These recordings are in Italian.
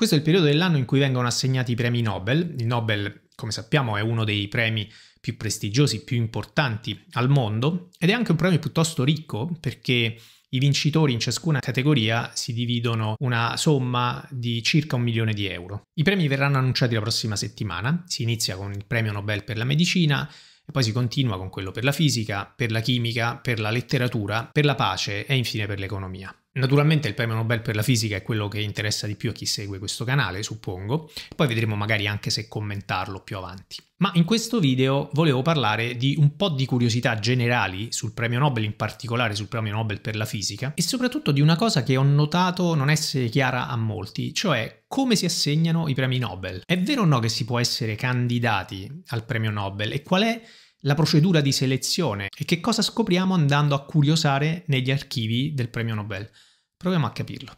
Questo è il periodo dell'anno in cui vengono assegnati i premi Nobel. Il Nobel, come sappiamo, è uno dei premi più prestigiosi, più importanti al mondo ed è anche un premio piuttosto ricco perché i vincitori in ciascuna categoria si dividono una somma di circa un milione di euro. I premi verranno annunciati la prossima settimana, si inizia con il premio Nobel per la medicina e poi si continua con quello per la fisica, per la chimica, per la letteratura, per la pace e infine per l'economia. Naturalmente il premio Nobel per la fisica è quello che interessa di più a chi segue questo canale, suppongo, poi vedremo magari anche se commentarlo più avanti. Ma in questo video volevo parlare di un po' di curiosità generali sul premio Nobel, in particolare sul premio Nobel per la fisica, e soprattutto di una cosa che ho notato non essere chiara a molti, cioè come si assegnano i premi Nobel. È vero o no che si può essere candidati al premio Nobel e qual è la procedura di selezione e che cosa scopriamo andando a curiosare negli archivi del premio Nobel. Proviamo a capirlo.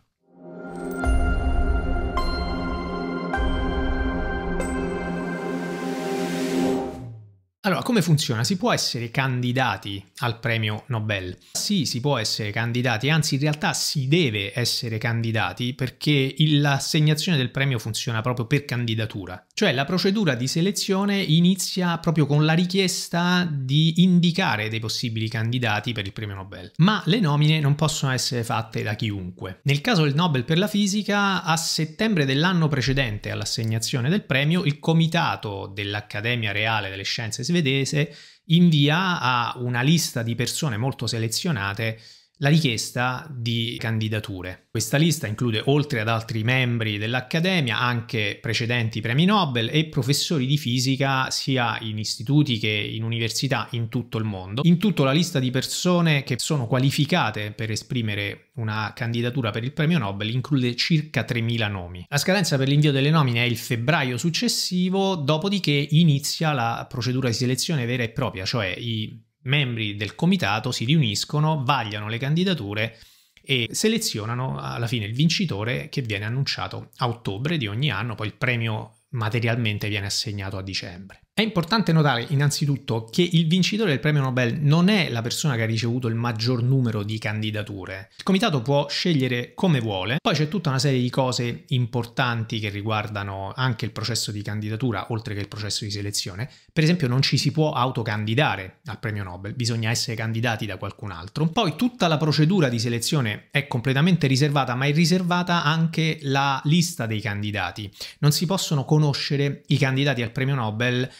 Allora, come funziona? Si può essere candidati al premio Nobel? Sì, si può essere candidati, anzi in realtà si deve essere candidati perché l'assegnazione del premio funziona proprio per candidatura. Cioè la procedura di selezione inizia proprio con la richiesta di indicare dei possibili candidati per il premio Nobel, ma le nomine non possono essere fatte da chiunque. Nel caso del Nobel per la fisica, a settembre dell'anno precedente all'assegnazione del premio, il comitato dell'Accademia Reale delle Scienze svedese invia a una lista di persone molto selezionate la richiesta di candidature. Questa lista include, oltre ad altri membri dell'Accademia, anche precedenti premi Nobel e professori di fisica sia in istituti che in università in tutto il mondo. In tutto la lista di persone che sono qualificate per esprimere una candidatura per il premio Nobel include circa 3.000 nomi. La scadenza per l'invio delle nomine è il febbraio successivo, dopodiché inizia la procedura di selezione vera e propria, cioè i membri del comitato si riuniscono, vagliano le candidature e selezionano alla fine il vincitore che viene annunciato a ottobre di ogni anno, poi il premio materialmente viene assegnato a dicembre. È importante notare innanzitutto che il vincitore del premio Nobel non è la persona che ha ricevuto il maggior numero di candidature. Il comitato può scegliere come vuole, poi c'è tutta una serie di cose importanti che riguardano anche il processo di candidatura, oltre che il processo di selezione. Per esempio non ci si può autocandidare al premio Nobel, bisogna essere candidati da qualcun altro. Poi tutta la procedura di selezione è completamente riservata, ma è riservata anche la lista dei candidati. Non si possono conoscere i candidati al premio Nobel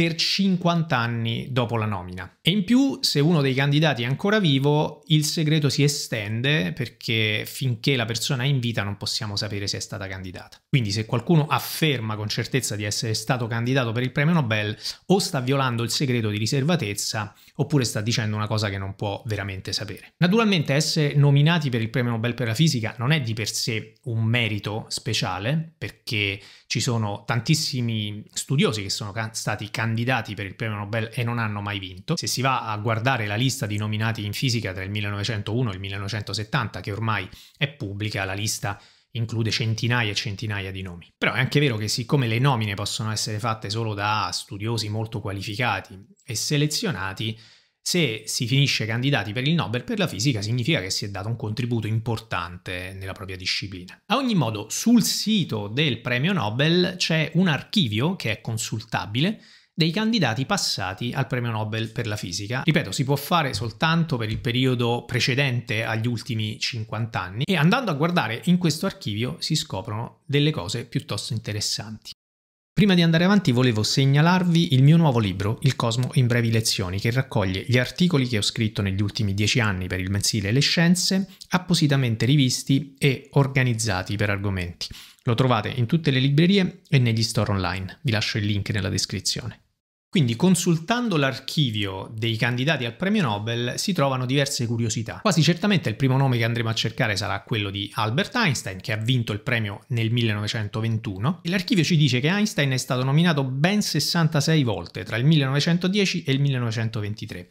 per 50 anni dopo la nomina. E in più, se uno dei candidati è ancora vivo, il segreto si estende perché finché la persona è in vita non possiamo sapere se è stata candidata. Quindi se qualcuno afferma con certezza di essere stato candidato per il premio Nobel, o sta violando il segreto di riservatezza, oppure sta dicendo una cosa che non può veramente sapere. Naturalmente essere nominati per il premio Nobel per la fisica non è di per sé un merito speciale, perché ci sono tantissimi studiosi che sono stati candidati candidati per il premio Nobel e non hanno mai vinto. Se si va a guardare la lista di nominati in fisica tra il 1901 e il 1970, che ormai è pubblica, la lista include centinaia e centinaia di nomi. Però è anche vero che siccome le nomine possono essere fatte solo da studiosi molto qualificati e selezionati, se si finisce candidati per il Nobel per la fisica significa che si è dato un contributo importante nella propria disciplina. A ogni modo, sul sito del premio Nobel c'è un archivio che è consultabile dei candidati passati al premio Nobel per la fisica. Ripeto, si può fare soltanto per il periodo precedente agli ultimi 50 anni e andando a guardare in questo archivio si scoprono delle cose piuttosto interessanti. Prima di andare avanti volevo segnalarvi il mio nuovo libro, Il Cosmo in brevi lezioni, che raccoglie gli articoli che ho scritto negli ultimi dieci anni per il mensile Le Scienze, appositamente rivisti e organizzati per argomenti. Lo trovate in tutte le librerie e negli store online. Vi lascio il link nella descrizione. Quindi consultando l'archivio dei candidati al premio Nobel si trovano diverse curiosità. Quasi certamente il primo nome che andremo a cercare sarà quello di Albert Einstein, che ha vinto il premio nel 1921, e l'archivio ci dice che Einstein è stato nominato ben 66 volte tra il 1910 e il 1923.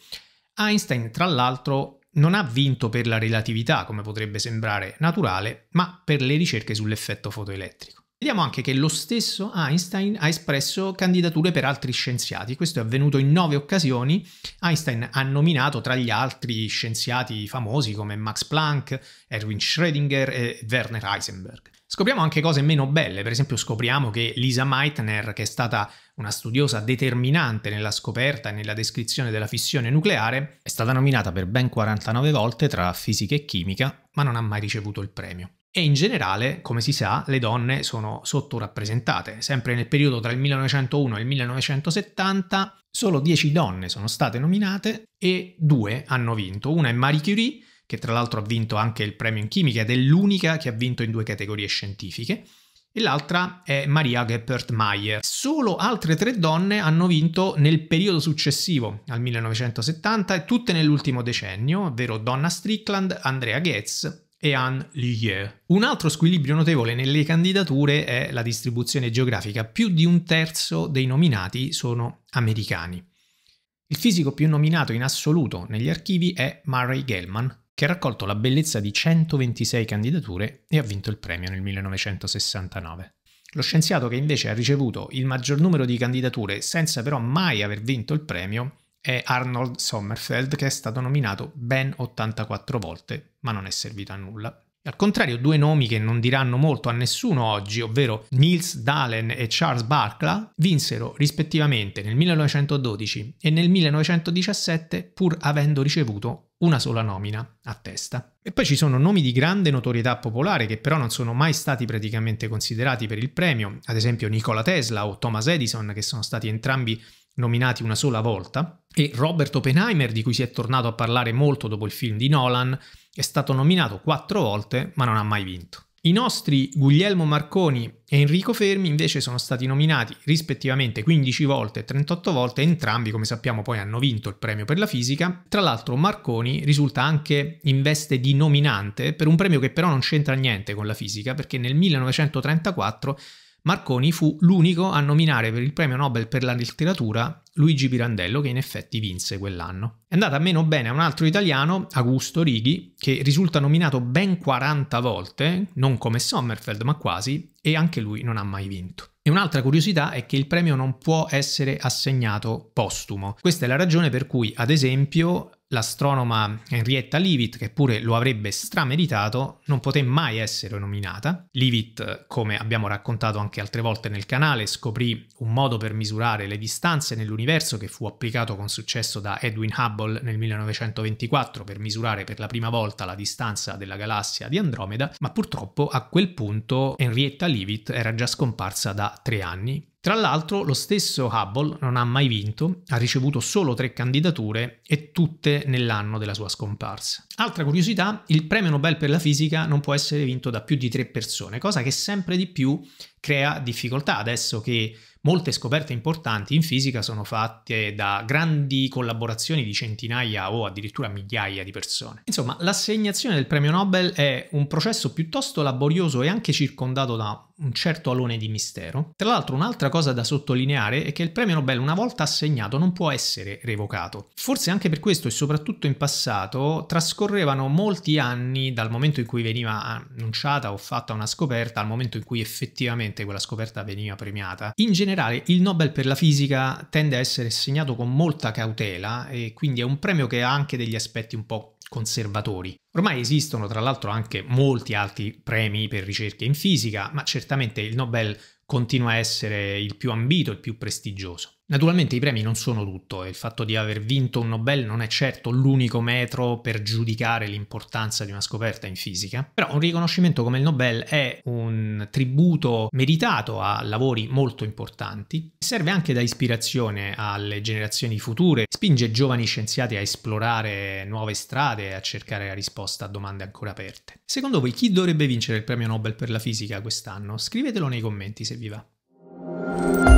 Einstein, tra l'altro, non ha vinto per la relatività, come potrebbe sembrare naturale, ma per le ricerche sull'effetto fotoelettrico. Vediamo anche che lo stesso Einstein ha espresso candidature per altri scienziati, questo è avvenuto in nove occasioni, Einstein ha nominato tra gli altri scienziati famosi come Max Planck, Erwin Schrödinger e Werner Heisenberg. Scopriamo anche cose meno belle, per esempio scopriamo che Lisa Meitner, che è stata una studiosa determinante nella scoperta e nella descrizione della fissione nucleare, è stata nominata per ben 49 volte tra fisica e chimica, ma non ha mai ricevuto il premio. E in generale, come si sa, le donne sono sottorappresentate. Sempre nel periodo tra il 1901 e il 1970, solo 10 donne sono state nominate e due hanno vinto. Una è Marie Curie, che tra l'altro ha vinto anche il premio in chimica ed è l'unica che ha vinto in due categorie scientifiche, e l'altra è Maria Geppert-Mayer. Solo altre tre donne hanno vinto nel periodo successivo al 1970 e tutte nell'ultimo decennio, ovvero Donna Strickland, Andrea Goetz e Anne Lillier. Un altro squilibrio notevole nelle candidature è la distribuzione geografica. Più di un terzo dei nominati sono americani. Il fisico più nominato in assoluto negli archivi è Murray Gellman, che ha raccolto la bellezza di 126 candidature e ha vinto il premio nel 1969. Lo scienziato che invece ha ricevuto il maggior numero di candidature senza però mai aver vinto il premio è Arnold Sommerfeld che è stato nominato ben 84 volte, ma non è servito a nulla. Al contrario, due nomi che non diranno molto a nessuno oggi, ovvero Nils Dalen e Charles Barkla, vinsero rispettivamente nel 1912 e nel 1917 pur avendo ricevuto una sola nomina a testa. E poi ci sono nomi di grande notorietà popolare che però non sono mai stati praticamente considerati per il premio, ad esempio Nikola Tesla o Thomas Edison che sono stati entrambi nominati una sola volta, e Robert Oppenheimer, di cui si è tornato a parlare molto dopo il film di Nolan, è stato nominato quattro volte ma non ha mai vinto. I nostri Guglielmo Marconi e Enrico Fermi invece sono stati nominati rispettivamente 15 volte e 38 volte, entrambi come sappiamo poi hanno vinto il premio per la fisica. Tra l'altro Marconi risulta anche in veste di nominante per un premio che però non c'entra niente con la fisica perché nel 1934 Marconi fu l'unico a nominare per il premio Nobel per la letteratura Luigi Pirandello, che in effetti vinse quell'anno. È andata meno bene a un altro italiano, Augusto Righi, che risulta nominato ben 40 volte, non come Sommerfeld ma quasi, e anche lui non ha mai vinto. E un'altra curiosità è che il premio non può essere assegnato postumo. Questa è la ragione per cui, ad esempio, L'astronoma Henrietta Leavitt, che pure lo avrebbe strameritato, non poté mai essere nominata. Leavitt, come abbiamo raccontato anche altre volte nel canale, scoprì un modo per misurare le distanze nell'universo che fu applicato con successo da Edwin Hubble nel 1924 per misurare per la prima volta la distanza della galassia di Andromeda, ma purtroppo a quel punto Henrietta Leavitt era già scomparsa da tre anni tra l'altro lo stesso Hubble non ha mai vinto, ha ricevuto solo tre candidature e tutte nell'anno della sua scomparsa. Altra curiosità, il premio Nobel per la fisica non può essere vinto da più di tre persone, cosa che sempre di più crea difficoltà adesso che Molte scoperte importanti in fisica sono fatte da grandi collaborazioni di centinaia o addirittura migliaia di persone. Insomma, l'assegnazione del premio Nobel è un processo piuttosto laborioso e anche circondato da un certo alone di mistero. Tra l'altro, un'altra cosa da sottolineare è che il premio Nobel una volta assegnato non può essere revocato. Forse anche per questo e soprattutto in passato trascorrevano molti anni dal momento in cui veniva annunciata o fatta una scoperta al momento in cui effettivamente quella scoperta veniva premiata. In genere generale il Nobel per la fisica tende a essere segnato con molta cautela e quindi è un premio che ha anche degli aspetti un po' conservatori. Ormai esistono tra l'altro anche molti altri premi per ricerche in fisica, ma certamente il Nobel continua a essere il più ambito il più prestigioso. Naturalmente i premi non sono tutto e il fatto di aver vinto un Nobel non è certo l'unico metro per giudicare l'importanza di una scoperta in fisica, però un riconoscimento come il Nobel è un tributo meritato a lavori molto importanti, serve anche da ispirazione alle generazioni future, spinge giovani scienziati a esplorare nuove strade e a cercare la risposta a domande ancora aperte. Secondo voi chi dovrebbe vincere il premio Nobel per la fisica quest'anno? Scrivetelo nei commenti se vi va.